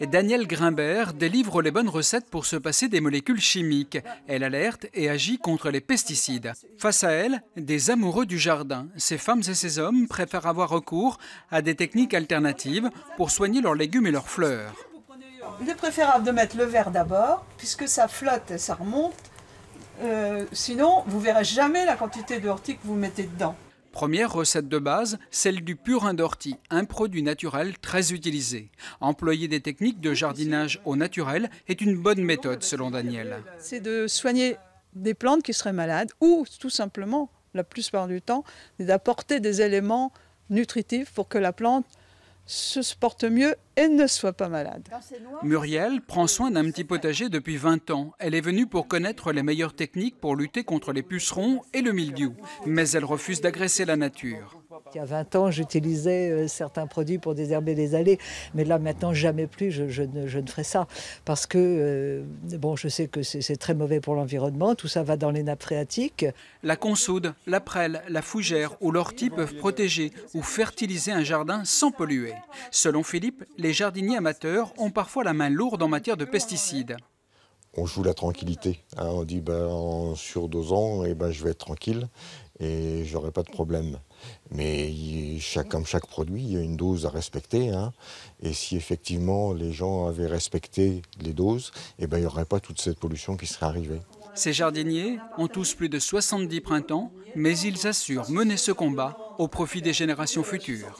Daniel Grimbert délivre les bonnes recettes pour se passer des molécules chimiques. Elle alerte et agit contre les pesticides. Face à elle, des amoureux du jardin. Ces femmes et ces hommes préfèrent avoir recours à des techniques alternatives pour soigner leurs légumes et leurs fleurs. Il est préférable de mettre le verre d'abord, puisque ça flotte et ça remonte. Euh, sinon, vous verrez jamais la quantité de ortie que vous mettez dedans. Première recette de base, celle du purin d'ortie, un produit naturel très utilisé. Employer des techniques de jardinage au naturel est une bonne méthode selon Daniel. C'est de soigner des plantes qui seraient malades ou tout simplement, la plupart du temps, d'apporter des éléments nutritifs pour que la plante se porte mieux et ne soit pas malade. Muriel prend soin d'un petit potager depuis 20 ans. Elle est venue pour connaître les meilleures techniques pour lutter contre les pucerons et le mildiou. Mais elle refuse d'agresser la nature. Il y a 20 ans, j'utilisais euh, certains produits pour désherber les allées, mais là maintenant, jamais plus, je, ne, je ferai ça. Parce que, euh, bon, je sais que c'est très mauvais pour l'environnement, tout ça va dans les nappes phréatiques. La consoude, la prêle, la fougère ou l'ortie peuvent protéger ou fertiliser un jardin sans polluer. Selon Philippe, les jardiniers amateurs ont parfois la main lourde en matière de pesticides on joue la tranquillité. Hein. On dit ben, en surdosant, et eh ben, je vais être tranquille et je n'aurai pas de problème. Mais chaque, comme chaque produit, il y a une dose à respecter. Hein. Et si effectivement les gens avaient respecté les doses, eh ben, il n'y aurait pas toute cette pollution qui serait arrivée. Ces jardiniers ont tous plus de 70 printemps, mais ils assurent mener ce combat au profit des générations futures.